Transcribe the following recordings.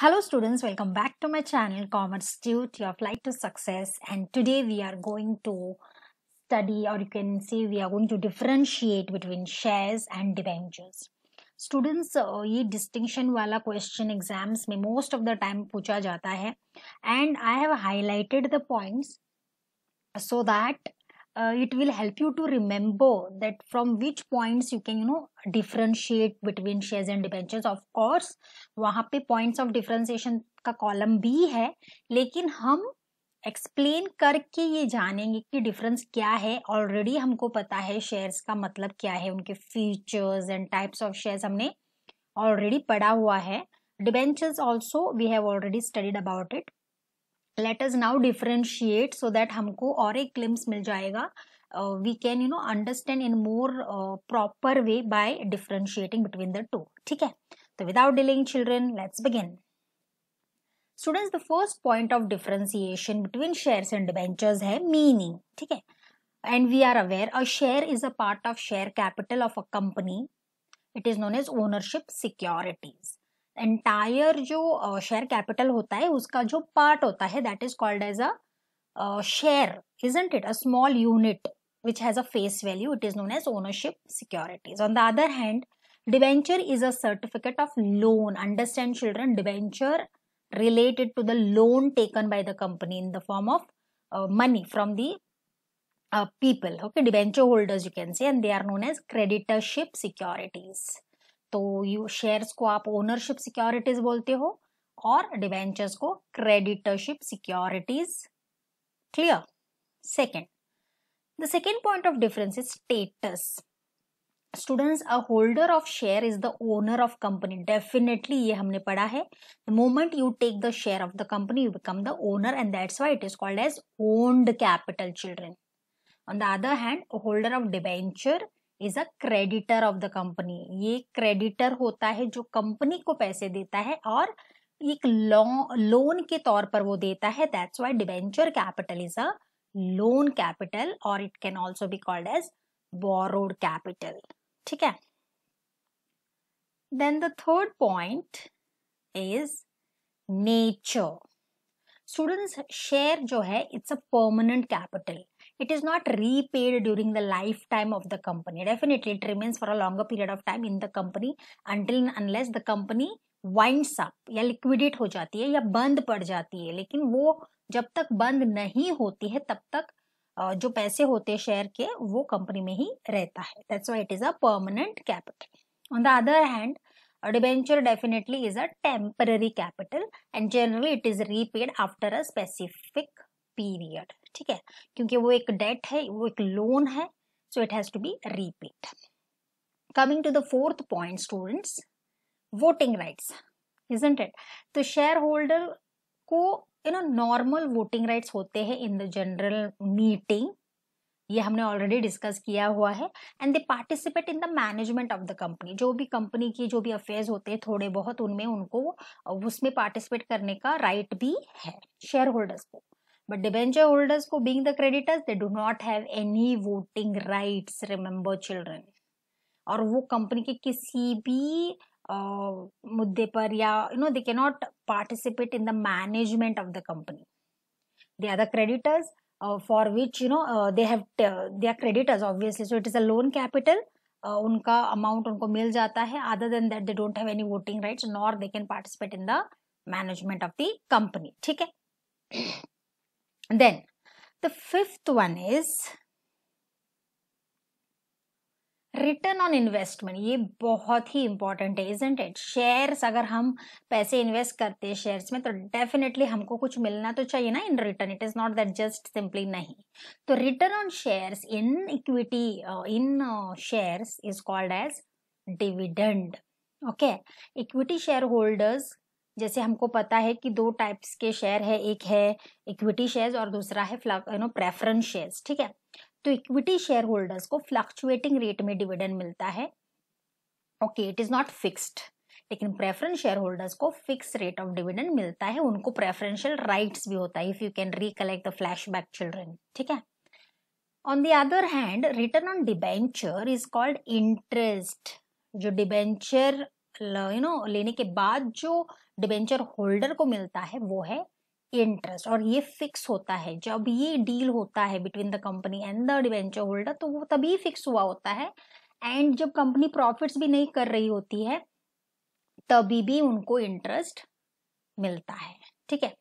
Hello students, welcome back to my channel Commerce Tute, your flight to success and today we are going to study or you can say we are going to differentiate between shares and debentures. Students, ये uh, distinction वाला question exams में most of the time पूछा jata hai, and I have highlighted the points so that. uh, it will help you to remember that from which points you can you know differentiate between shares and debentures of course वहाँ पे points of differentiation का column भी है लेकिन हम explain करके ये जानेंगे कि डिफरेंस क्या है ऑलरेडी हमको पता है शेयर्स का मतलब क्या है उनके features and types of shares हमने ऑलरेडी पढ़ा हुआ है debentures also we have already studied about it let is now differentiate so that हमको और एक क्लिम्स मिल जाएगा we can you know understand in more proper way by differentiating between the two ठीक है तो without delaying children let's begin students the first point of differentiation between shares and debentures है meaning ठीक है and we are aware a share is a part of share capital of a company it is known as ownership securities Entire, जो share uh, capital होता है उसका जो part होता है that is called as a share isn't it a small unit which has a face value it is known as ownership securities on the other hand debenture is a certificate of loan understand children debenture related to the loan taken by the company in the form of uh, money from the uh, people okay debenture holders you can say and they are known as creditorship securities तो you shares को आप ownership securities बोलते हो और debentures को creditorship securities clear second the second point of difference is status students a holder of share is the owner of company definitely ये हमने पढ़ा है the moment you take the share of the company you become the owner and that's why it is called as owned capital children on the other hand holder of debenture is a creditor of the company ये creditor होता है जो company को पैसे देता है और एक लोन के तौर पर वो देता है that's why debenture capital is a loan capital और it can also be called as borrowed capital ठीक है then the third point is nature students share जो है it's a permanent capital it is not repaid during the lifetime of the company definitely it remains for a longer period of time in the company until unless the company winds up या liquidate हो जाती है या बंद पड़ जाती है लेकिन वो जब तक बंद नहीं होती है तब तक जो पैसे होते हैं शेयर के वो कंपनी में ही रहता है that's why it is a permanent capital on the other hand debenture definitely is a temporary capital and generally it is repaid after a specific period ठीक है क्योंकि वो एक डेट है वो एक लोन है so it has to be repaid coming to the fourth point students voting rights isn't it तो शेयर होल्डर को you know normal voting rights होते हैं इन द जनरल मीटिंग ये हमने ऑलरेडी डिस्कस किया हुआ है and they participate in the management of the company जो भी कंपनी की जो भी अफेयर्स होते हैं थोड़े बहुत उनमें उनको उसमें पार्टिसिपेट करने का राइट right भी है शेयर होल्डर्स को But debenture holders को being the creditors, they do not have any voting rights, remember children. और वो कंपनी के किसी भी मुद्दे पर या you know they can not participate in the management of the company they are the creditors for which you know they have they are creditors obviously so it is a loan capital उनका amount उनको मिल जाता है other than that they don't have any voting rights nor they can participate in the management of the company ठीक है Then the fifth one is return on investment ये बहुत ही important है इजेंट इट शेयर्स अगर हम पैसे invest करते हैं शेयर्स में तो डेफिनेटली हमको कुछ मिलना तो चाहिए ना in return it is not that just simply नहीं तो return on shares in equity in shares is called as dividend okay equity share holders जैसे हमको पता है कि दो टाइप्स के शेयर है एक है इक्विटी शेयर्स और दूसरा है यू नो प्रेफरेंस शेयर्स ठीक है तो इक्विटी शेयर होल्डर्स को फ्लक्चुएटिंग रेट में डिविडेंड मिलता है okay it is not fixed लेकिन प्रेफरेंस शेयर होल्डर्स को फिक्स रेट ऑफ डिविडेंड मिलता है उनको प्रेफरेंशियल राइट्स भी होता है if you can recollect the flash back children ठीक है on the other hand return on debenture is called interest जो डिबेंचर यू नो लेने के बाद जो डिबेंचर होल्डर को मिलता है वो है इंटरेस्ट और ये फिक्स होता है जब ये डील होता है between the company and the debenture holder तो वो तभी फिक्स हुआ होता है एंड जब कंपनी प्रॉफिट्स भी नहीं कर रही होती है तभी भी उनको इंटरेस्ट मिलता है ठीक है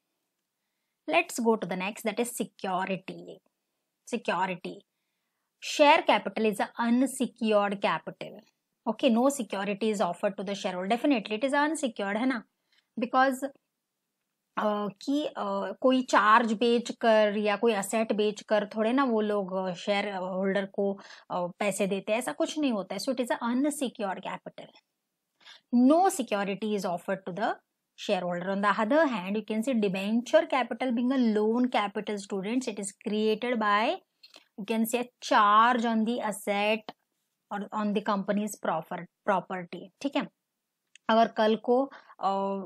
let's go to the next that is security security share capital is unsecured capital okay no security is offered to the share holder definitely it is unsecured है ना बिकॉज Uh, कि uh, कोई charge बेच कर या कोई asset बेचकर थोड़े ना वो लोग शेयर होल्डर को पैसे देते हैं ऐसा कुछ नहीं होता है so it is unsecure capital no security is offered to the share holder on the other hand you can see debenture capital being a loan capital student it is created by you can see a charge on the asset और on the company's property ठीक है अगर कल को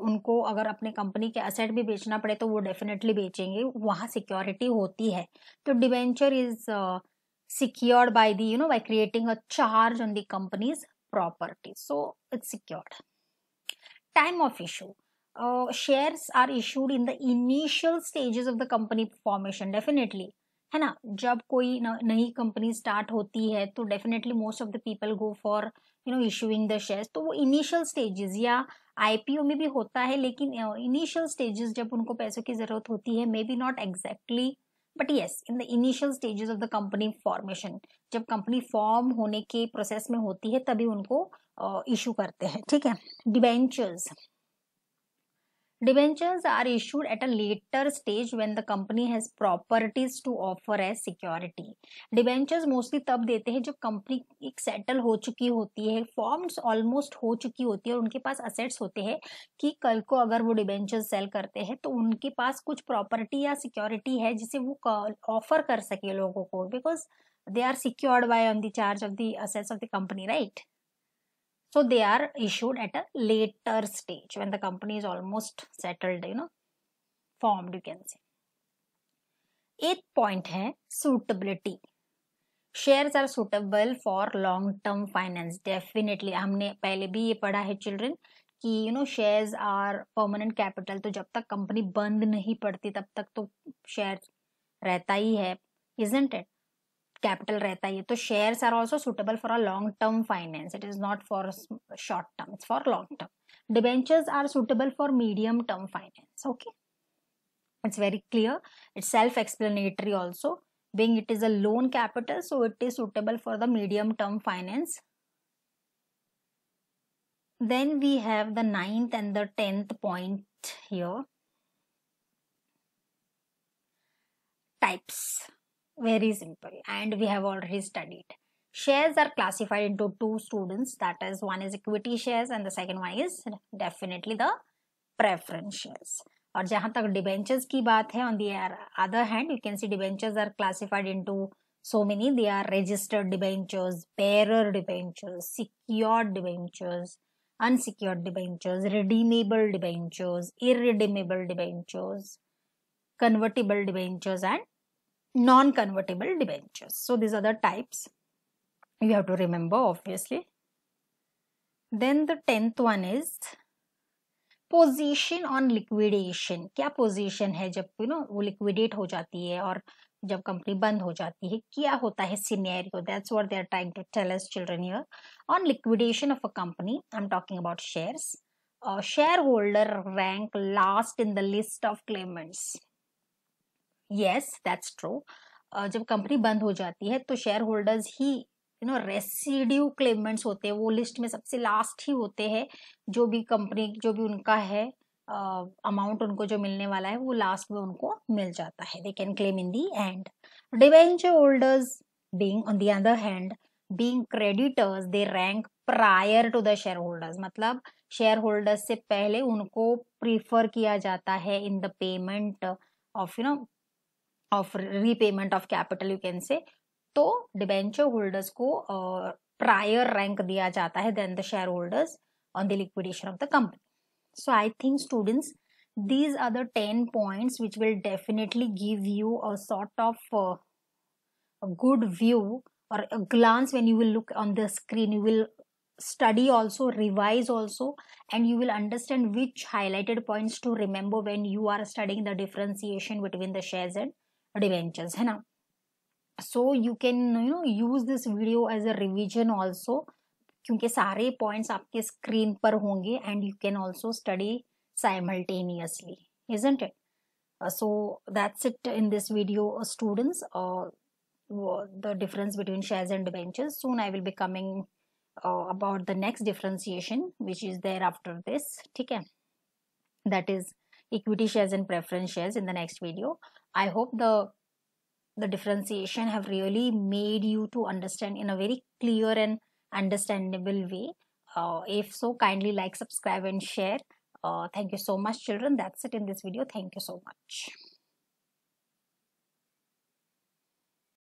उनको अगर अपने company के असेट भी बेचना पड़े तो वो डेफिनेटली बेचेंगे वहां सिक्योरिटी होती है तो debenture is secured by do no by creating a charge on the company's property so it's secured time of issue shares are issued in the initial stages of the company formation definitely है ना जब कोई नई company start होती है तो definitely most of the people go for you know issuing the share तो वो इनिशियल स्टेजेस या आईपीओ में भी होता है लेकिन इनिशियल uh, स्टेजेस जब उनको पैसों की जरूरत होती है maybe not exactly but yes in the initial stages of the company formation जब कंपनी फॉर्म होने के प्रोसेस में होती है तभी उनको इशू uh, करते हैं ठीक है debentures debentures are issued at a later stage when the company has properties to offer as security debentures mostly तब देते हैं जब कंपनी एक सेटल हो चुकी होती है फॉर्म्स ऑलमोस्ट हो चुकी होती है और उनके पास असेट्स होते हैं कि कल को अगर वो डिवेंचर्स सेल करते हैं तो उनके पास कुछ प्रॉपर्टी या सिक्योरिटी है जिसे वो ऑफर कर सके लोगों को because they are secured by on the charge of the assets of the company right so they are issued at a later stage when the company is almost settled you know formed you can say eight point है suitability shares are suitable for long term finance definitely हमने पहले भी ये पढ़ा है children कि you know shares are permanent capital तो जब तक कंपनी बंद नहीं पड़ती तब तक तो शेयर रहता ही है इजेंट इट capital रहता है ये तो shares are also suitable for a long term finance it is not for short term it's for long term debentures are suitable for medium term finance okay it's very clear it's self explanatory also being it is a loan capital so it is suitable for the medium term finance then we have the ninth and the tenth point here types very simple and we have already studied. Shares are classified into two students that is one is equity shares and the second one is definitely the preference shares. और जहाँ तक debentures की बात है on the other hand you can see debentures are classified into so many they are registered debentures bearer debentures secured debentures unsecured debentures redeemable debentures irredeemable debentures convertible debentures and non-convertible debentures. So these are the types you have to remember obviously. Then the tenth one is position on liquidation. Kya position hai jab you know liquidate ho jati hai aur jab company band ho jati hai. Kya hota hai scenario? That's what they are trying to tell us children here. On liquidation of a company, I'm talking about shares. shareholder rank last in the list of claimants. Yes that's true जब company बंद हो जाती है तो share holders ही you know residue claimants होते हैं वो लिस्ट में सबसे लास्ट ही होते हैं जो भी कंपनी जो भी उनका है अमाउंट uh, उनको जो मिलने वाला है वो लास्ट में उनको मिल जाता है they can claim in the end debenture holders being on the other hand being creditors they rank prior to the share holders मतलब शेयर होल्डर्स से पहले उनको प्रीफर किया जाता है in the payment of you know of repayment of capital you can say तो debenture holders को prior rank दिया जाता है then the the holders on the liquidation of the company so these are the 10 points which will definitely give you a sort of uh, a good view or a glance when you will look on the screen you will study also revise also and you will understand which highlighted points to remember when you are studying the differentiation between the shares and debentures है ना so you can you know use this video as a revision also क्योंकि सारे points आपके screen पर होंगे and you can also study simultaneously is it so that's it in this video students the difference between share and debentures soon I will be coming about the next differentiation which is there after this ठीक है that is equity shares and preference shares in the next video. I hope the the differentiation have really made you to understand in a very clear and understandable way. Uh, if so, kindly like, subscribe and share. Uh, thank you so much children. That's it in this video. Thank you so much.